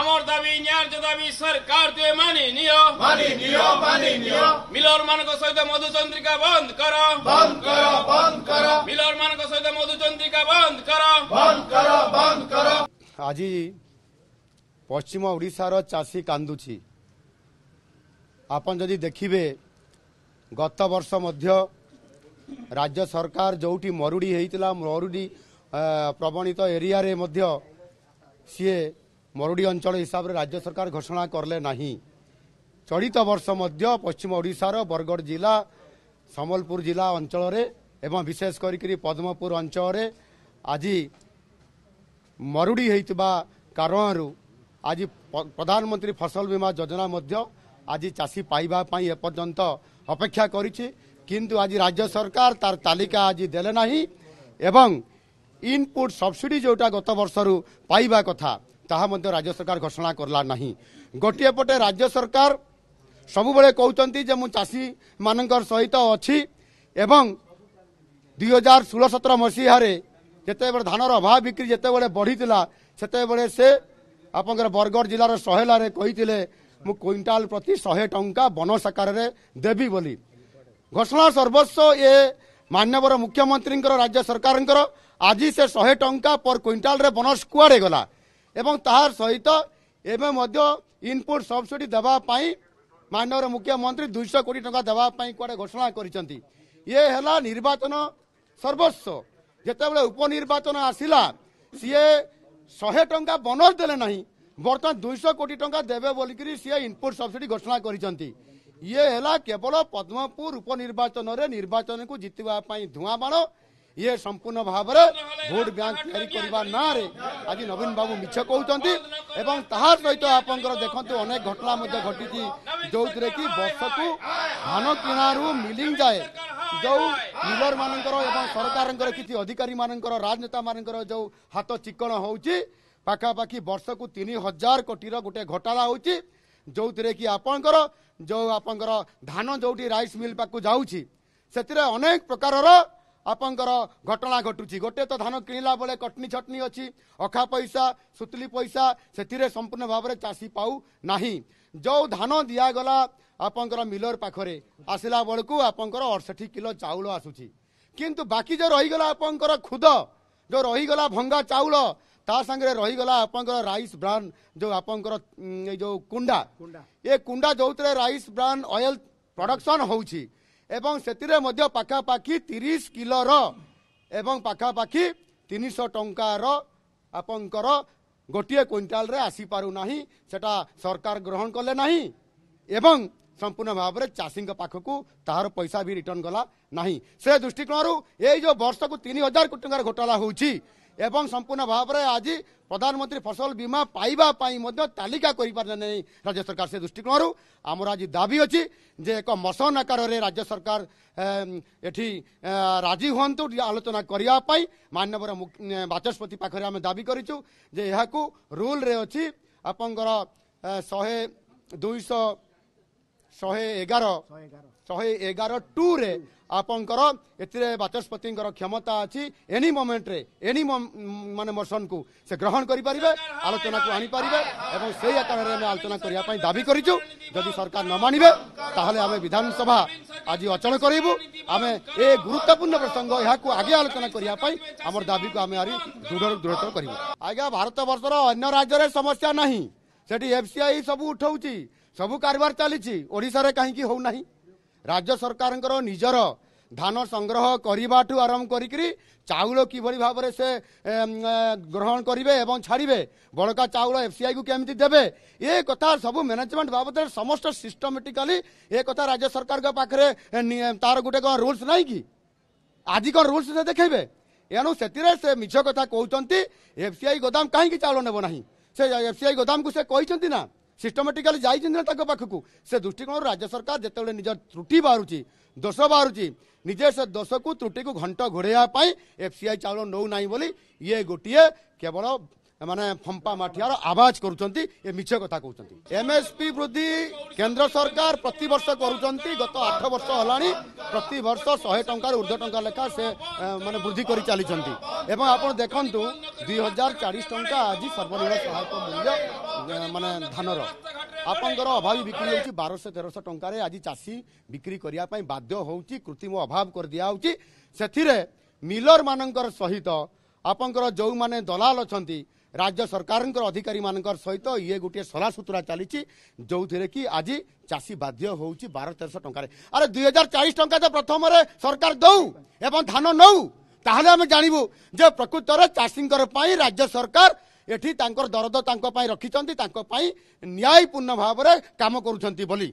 আমার দাবি ন্যায্য দাবি সরকার তুই মানি নিও মানি নিও মানি নিও মিলর মানক সহিত মধুচন্দ্রিকা বন্ধ কর বন্ধ কর বন্ধ কর মিলর মানক সহিত মধুচন্দ্রিকা বন্ধ কর বন্ধ কর বন্ধ কর আজি পশ্চিম ওড়িশার চাষী কান্দুছি আপন যদি দেখিবে গত বর্ষ মধ্য রাজ্য সরকার যেটি মরুড়ি হয়েছিল মরুড়ি প্রবণিত এরিয়ারে মধ্য সিয়ে ମରୁଡ଼ି ଅଞ୍ଚଳ ହିସାବରେ ରାଜ୍ୟ ସରକାର ଘୋଷଣା କଲେ ନାହିଁ ଚଳିତ ବର୍ଷ ମଧ୍ୟ ପଶ୍ଚିମ ଓଡ଼ିଶାର ବରଗଡ଼ ଜିଲ୍ଲା ସମ୍ବଲପୁର ଜିଲ୍ଲା ଅଞ୍ଚଳରେ ଏବଂ ବିଶେଷ କରିକି ପଦ୍ମପୁର ଅଞ୍ଚଳରେ ଆଜି ମରୁଡ଼ି ହେଇଥିବା କାରଣରୁ ଆଜି ପ୍ରଧାନମନ୍ତ୍ରୀ ଫସଲ ବୀମା ଯୋଜନା ମଧ୍ୟ ଆଜି ଚାଷୀ ପାଇବା ପାଇଁ ଏପର୍ଯ୍ୟନ୍ତ ଅପେକ୍ଷା କରିଛି କିନ୍ତୁ ଆଜି ରାଜ୍ୟ ସରକାର ତାର ତାଲିକା ଆଜି ଦେଲେ ନାହିଁ ଏବଂ ଇନପୁଟ୍ ସବସିଡ଼ି ଯେଉଁଟା ଗତ ବର୍ଷରୁ ପାଇବା କଥା ତାହା ମଧ୍ୟ ରାଜ୍ୟ ସରକାର ଘୋଷଣା କରିଲା ନାହିଁ ଗୋଟିଏ ପଟେ ରାଜ୍ୟ ସରକାର ସବୁବେଳେ କହୁଛନ୍ତି ଯେ ମୁଁ ଚାଷୀମାନଙ୍କର ସହିତ ଅଛି ଏବଂ ଦୁଇ ହଜାର ଷୋହଳ ସତର ମସିହାରେ ଯେତେବେଳେ ଧାନର ଅଭାବ ବିକ୍ରି ଯେତେବେଳେ ବଢ଼ିଥିଲା ସେତେବେଳେ ସେ ଆପଣଙ୍କର ବରଗଡ଼ ଜିଲ୍ଲାର ସହେଲାରେ କହିଥିଲେ ମୁଁ କୁଇଣ୍ଟାଲ ପ୍ରତି ଶହେ ଟଙ୍କା ବନସ ଆକାରରେ ଦେବି ବୋଲି ଘୋଷଣା ସର୍ବସ୍ୱ ଏ ମାନ୍ୟବର ମୁଖ୍ୟମନ୍ତ୍ରୀଙ୍କର ରାଜ୍ୟ ସରକାରଙ୍କର ଆଜି ସେ ଶହେ ଟଙ୍କା ପର କୁଇଣ୍ଟାଲରେ ବନସ କୁଆଡ଼େ ଗଲା ଏବଂ ତାହାର ସହିତ ଏବେ ମଧ୍ୟ ଇନପୁଟ୍ ସବସିଡି ଦେବା ପାଇଁ ମାନ୍ୟବର ମୁଖ୍ୟମନ୍ତ୍ରୀ ଦୁଇଶହ କୋଟି ଟଙ୍କା ଦେବା ପାଇଁ କୁଆଡ଼େ ଘୋଷଣା କରିଛନ୍ତି ଇଏ ହେଲା ନିର୍ବାଚନ ସର୍ବସ୍ୱ ଯେତେବେଳେ ଉପନିର୍ବାଚନ ଆସିଲା ସିଏ ଶହେ ଟଙ୍କା ବୋନସ୍ ଦେଲେ ନାହିଁ ବର୍ତ୍ତମାନ ଦୁଇଶହ କୋଟି ଟଙ୍କା ଦେବେ ବୋଲିକିରି ସିଏ ଇନପୁଟ୍ ସବସିଡି ଘୋଷଣା କରିଛନ୍ତି ଇଏ ହେଲା କେବଳ ପଦ୍ମପୁର ଉପନିର୍ବାଚନରେ ନିର୍ବାଚନକୁ ଜିତିବା ପାଇଁ ଧୂଆଁ ବାଣ ଇଏ ସମ୍ପୂର୍ଣ୍ଣ ଭାବରେ ଭୋଟ ବ୍ୟାଙ୍କ ତିଆରି କରିବା ନାଁରେ ଆଜି ନବୀନ ବାବୁ ମିଛ କହୁଛନ୍ତି ଏବଂ ତାହା ସହିତ ଆପଣଙ୍କର ଦେଖନ୍ତୁ ଅନେକ ଘଟଣା ମଧ୍ୟ ଘଟିଛି ଯେଉଁଥିରେ କି ବର୍ଷକୁ ଧାନ କିଣାରୁ ମିଲିଂ ଯାଏ ଯେଉଁ ମିଲର ମାନଙ୍କର ଏବଂ ସରକାରଙ୍କର କିଛି ଅଧିକାରୀମାନଙ୍କର ରାଜନେତାମାନଙ୍କର ଯେଉଁ ହାତ ଚିକଣ ହେଉଛି ପାଖାପାଖି ବର୍ଷକୁ ତିନି ହଜାର କୋଟିର ଗୋଟେ ଘଟଣା ହେଉଛି ଯେଉଁଥିରେ କି ଆପଣଙ୍କର ଯେଉଁ ଆପଣଙ୍କର ଧାନ ଯେଉଁଠି ରାଇସ୍ ମିଲ୍ ପାଖକୁ ଯାଉଛି ସେଥିରେ ଅନେକ ପ୍ରକାରର ଆପଣଙ୍କର ଘଟଣା ଘଟୁଛି ଗୋଟିଏ ତ ଧାନ କିଣିଲା ବେଳେ କଟନୀ ଛଟନୀ ଅଛି ଅଖା ପଇସା ସୁତୁଲି ପଇସା ସେଥିରେ ସମ୍ପୂର୍ଣ୍ଣ ଭାବରେ ଚାଷୀ ପାଉ ନାହିଁ ଯେଉଁ ଧାନ ଦିଆଗଲା ଆପଣଙ୍କର ମିଲର ପାଖରେ ଆସିଲା ବେଳକୁ ଆପଣଙ୍କର ଅଠଷଠି କିଲୋ ଚାଉଳ ଆସୁଛି କିନ୍ତୁ ବାକି ଯେଉଁ ରହିଗଲା ଆପଣଙ୍କର ଖୁଦ ଯେଉଁ ରହିଗଲା ଭଙ୍ଗା ଚାଉଳ ତା ସାଙ୍ଗରେ ରହିଗଲା ଆପଣଙ୍କର ରାଇସ୍ ବ୍ରାନ୍ ଯେଉଁ ଆପଣଙ୍କର ଏଇ ଯେଉଁ କୁଣ୍ଡା ଏ କୁଣ୍ଡା ଯେଉଁଥିରେ ରାଇସ୍ ବ୍ରାନ୍ ଅଏଲ ପ୍ରଡକ୍ସନ୍ ହେଉଛି किलो टंका एउटा रे आसी टोटे कुइन्टाल आसिपारुट सरकार ग्रहण कले नै ए सम्पूर्ण भावना चासी पाखकु तार पैसा भिटर्न गला दृष्टिकोणहरू एउटा वर्षको तिन हजार कि घोटालाउँछ ଏବଂ ସମ୍ପୂର୍ଣ୍ଣ ଭାବରେ ଆଜି ପ୍ରଧାନମନ୍ତ୍ରୀ ଫସଲ ବୀମା ପାଇବା ପାଇଁ ମଧ୍ୟ ତାଲିକା କରିପାରିଲେ ନାହିଁ ରାଜ୍ୟ ସରକାର ସେ ଦୃଷ୍ଟିକୋଣରୁ ଆମର ଆଜି ଦାବି ଅଛି ଯେ ଏକ ମସନ ଆକାରରେ ରାଜ୍ୟ ସରକାର ଏଠି ରାଜି ହୁଅନ୍ତୁ ଆଲୋଚନା କରିବା ପାଇଁ ମାନ୍ୟବର ବାଚସ୍ପତି ପାଖରେ ଆମେ ଦାବି କରିଛୁ ଯେ ଏହାକୁ ରୁଲ୍ରେ ଅଛି ଆପଣଙ୍କର ଶହେ ଦୁଇଶହ ଶହେ ଏଗାର ଶହେ ଏଗାର ଟୁରେ ଆପଣଙ୍କର ଏଥିରେ ବାଚସ୍ପତିଙ୍କର କ୍ଷମତା ଅଛି ଏନି ମୋମେଣ୍ଟରେ ଏନି ମାନେ ମୋସନକୁ ସେ ଗ୍ରହଣ କରିପାରିବେ ଆଲୋଚନାକୁ ଆଣିପାରିବେ ଏବଂ ସେହି ଆକାରରେ ଆମେ ଆଲୋଚନା କରିବା ପାଇଁ ଦାବି କରିଛୁ ଯଦି ସରକାର ନ ମାନିବେ ତାହେଲେ ଆମେ ବିଧାନସଭା ଆଜି ଅଚଳ କରେଇବୁ ଆମେ ଏ ଗୁରୁତ୍ୱପୂର୍ଣ୍ଣ ପ୍ରସଙ୍ଗ ଏହାକୁ ଆଗେ ଆଲୋଚନା କରିବା ପାଇଁ ଆମର ଦାବିକୁ ଆମେ ଆହୁରି ଦୃଢ଼ରୁ ଦୃଢ଼ତର କରିବୁ ଆଜ୍ଞା ଭାରତ ବର୍ଷର ଅନ୍ୟ ରାଜ୍ୟରେ ସମସ୍ୟା ନାହିଁ ସେଠି ଏଫ୍ସିଆଇ ସବୁ ଉଠଉଛି ସବୁ କାରବାର ଚାଲିଛି ଓଡ଼ିଶାରେ କାହିଁକି ହେଉନାହିଁ ରାଜ୍ୟ ସରକାରଙ୍କର ନିଜର ଧାନ ସଂଗ୍ରହ କରିବାଠୁ ଆରମ୍ଭ କରିକିରି ଚାଉଳ କିଭଳି ଭାବରେ ସେ ଗ୍ରହଣ କରିବେ ଏବଂ ଛାଡ଼ିବେ ବଳକା ଚାଉଳ ଏଫ୍ସିଆଇକୁ କେମିତି ଦେବେ ଏ କଥା ସବୁ ମ୍ୟାନେଜମେଣ୍ଟ ବାବଦରେ ସମସ୍ତ ସିଷ୍ଟମେଟିକାଲି ଏ କଥା ରାଜ୍ୟ ସରକାରଙ୍କ ପାଖରେ ତାର ଗୋଟେ କ'ଣ ରୁଲ୍ସ ନାହିଁ କି ଆଜି କ'ଣ ରୁଲ୍ସ ସେ ଦେଖେଇବେ ଏଣୁ ସେଥିରେ ସେ ମିଛ କଥା କହୁଛନ୍ତି ଏଫ୍ସିଆଇ ଗୋଦାମ କାହିଁକି ଚାଉଳ ନେବ ନାହିଁ ସେ ଏଫ୍ସିଆଇ ଗୋଦାମକୁ ସେ କହିଛନ୍ତି ନା ସିଷ୍ଟମେଟିକାଲି ଯାଇଛନ୍ତି ନା ତାଙ୍କ ପାଖକୁ ସେ ଦୃଷ୍ଟିକୋଣରୁ ରାଜ୍ୟ ସରକାର ଯେତେବେଳେ ନିଜ ତ୍ରୁଟି ବାହାରୁଛି ଦୋଷ ବାହାରୁଛି ନିଜେ ସେ ଦୋଷକୁ ତ୍ରୁଟିକୁ ଘଣ୍ଟ ଘୋଡ଼େଇବା ପାଇଁ ଏଫ୍ସିଆଇ ଚାଉଳ ନେଉନାହିଁ ବୋଲି ଇଏ ଗୋଟିଏ କେବଳ ମାନେ ଫମ୍ପା ମାଠିଆର ଆବାଜ କରୁଛନ୍ତି ଏ ମିଛ କଥା କହୁଛନ୍ତି ଏମ୍ଏସ୍ପି ବୃଦ୍ଧି କେନ୍ଦ୍ର ସରକାର ପ୍ରତିବର୍ଷ କରୁଛନ୍ତି ଗତ ଆଠ ବର୍ଷ ହେଲାଣି ପ୍ରତିବର୍ଷ ଶହେ ଟଙ୍କାରୁ ଉର୍ଦ୍ଧ୍ୱ ଟଙ୍କା ଲେଖା ସେ ମାନେ ବୃଦ୍ଧି କରି ଚାଲିଛନ୍ତି ଏବଂ ଆପଣ ଦେଖନ୍ତୁ ଦୁଇ ହଜାର ଚାଳିଶ ଟଙ୍କା ଆଜି ସର୍ବନିମ୍ନ ସହାୟକ ମୂଲ୍ୟ ମାନେ ଧାନର ଆପଣଙ୍କର ଅଭାବ ବିକ୍ରି ହେଉଛି ବାରଶହ ତେରଶହ ଟଙ୍କାରେ ଆଜି ଚାଷୀ ବିକ୍ରି କରିବା ପାଇଁ ବାଧ୍ୟ ହେଉଛି କୃତିମ ଅଭାବ କରିଦିଆ ହେଉଛି ସେଥିରେ ମିଲର ମାନଙ୍କର ସହିତ ଆପଣଙ୍କର ଯେଉଁମାନେ ଦଲାଲ ଅଛନ୍ତି ରାଜ୍ୟ ସରକାରଙ୍କର ଅଧିକାରୀମାନଙ୍କର ସହିତ ଇଏ ଗୋଟିଏ ସଲାସୁତୁରା ଚାଲିଛି ଯେଉଁଥିରେ କି ଆଜି ଚାଷୀ ବାଧ୍ୟ ହେଉଛି ବାର ତେରଶହ ଟଙ୍କାରେ ଆରେ ଦୁଇ ହଜାର ଚାଳିଶ ଟଙ୍କା ତ ପ୍ରଥମରେ ସରକାର ଦେଉ ଏବଂ ଧାନ ନେଉ ତାହେଲେ ଆମେ ଜାଣିବୁ ଯେ ପ୍ରକୃତରେ ଚାଷୀଙ୍କର ପାଇଁ ରାଜ୍ୟ ସରକାର ଏଠି ତାଙ୍କର ଦରଦ ତାଙ୍କ ପାଇଁ ରଖିଛନ୍ତି ତାଙ୍କ ପାଇଁ ନ୍ୟାୟପୂର୍ଣ୍ଣ ଭାବରେ କାମ କରୁଛନ୍ତି ବୋଲି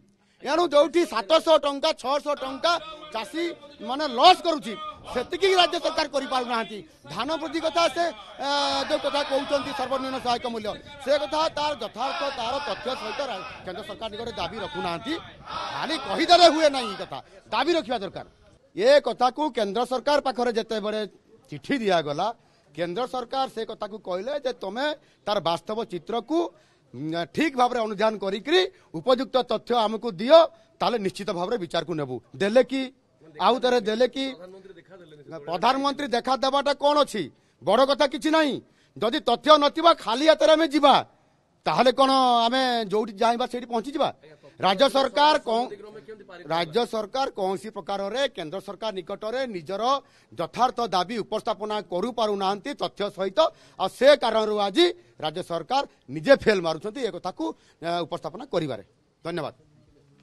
ଏଣୁ ଯେଉଁଠି ସାତଶହ ଟଙ୍କା ଛଅଶହ ଟଙ୍କା ଚାଷୀମାନେ ଲସ୍ କରୁଛି ସେତିକି ରାଜ୍ୟ ସରକାର କରିପାରୁନାହାନ୍ତି ଧାନ ବୃଦ୍ଧି କଥା ସେ ଯେଉଁ କଥା କହୁଛନ୍ତି ସର୍ବନିମ୍ନ ସହାୟକ ମୂଲ୍ୟ ସେ କଥା ତାର ଯଥାର୍ଥ ତାର ତଥ୍ୟ ସହିତ କେନ୍ଦ୍ର ସରକାର ନିକଟରେ ଦାବି ରଖୁନାହାନ୍ତି ଖାଲି କହିଦେଲେ ହୁଏ ନାହିଁ କଥା ଦାବି ରଖିବା ଦରକାର ଏ କଥାକୁ କେନ୍ଦ୍ର ସରକାର ପାଖରେ ଯେତେବେଳେ ଚିଠି ଦିଆଗଲା କେନ୍ଦ୍ର ସରକାର ସେ କଥାକୁ କହିଲେ ଯେ ତମେ ତାର ବାସ୍ତବ ଚିତ୍ରକୁ ଠିକ୍ ଭାବରେ ଅନୁଧ୍ୟାନ କରିକିରି ଉପଯୁକ୍ତ ତଥ୍ୟ ଆମକୁ ଦିଅ ତାହେଲେ ନିଶ୍ଚିତ ଭାବରେ ବିଚାରକୁ ନେବୁ ଦେଲେ କି ଆଉ ଥରେ ଦେଲେ କି ପ୍ରଧାନମନ୍ତ୍ରୀ ଦେଖା ଦେବାଟା କ'ଣ ଅଛି ବଡ଼ କଥା କିଛି ନାହିଁ ଯଦି ତଥ୍ୟ ନଥିବା ଖାଲି ହାତରେ ଆମେ ଯିବା ତାହେଲେ କ'ଣ ଆମେ ଯୋଉଠି ଚାହିଁବା ସେଇଠି ପହଞ୍ଚିଯିବା ରାଜ୍ୟ ସରକାର ରାଜ୍ୟ ସରକାର କୌଣସି ପ୍ରକାରରେ କେନ୍ଦ୍ର ସରକାର ନିକଟରେ ନିଜର ଯଥାର୍ଥ ଦାବି ଉପସ୍ଥାପନା କରିପାରୁନାହାନ୍ତି ତଥ୍ୟ ସହିତ ଆଉ ସେ କାରଣରୁ ଆଜି ରାଜ୍ୟ ସରକାର ନିଜେ ଫେଲ୍ ମାରୁଛନ୍ତି ଏ କଥାକୁ ଉପସ୍ଥାପନା କରିବାରେ ଧନ୍ୟବାଦ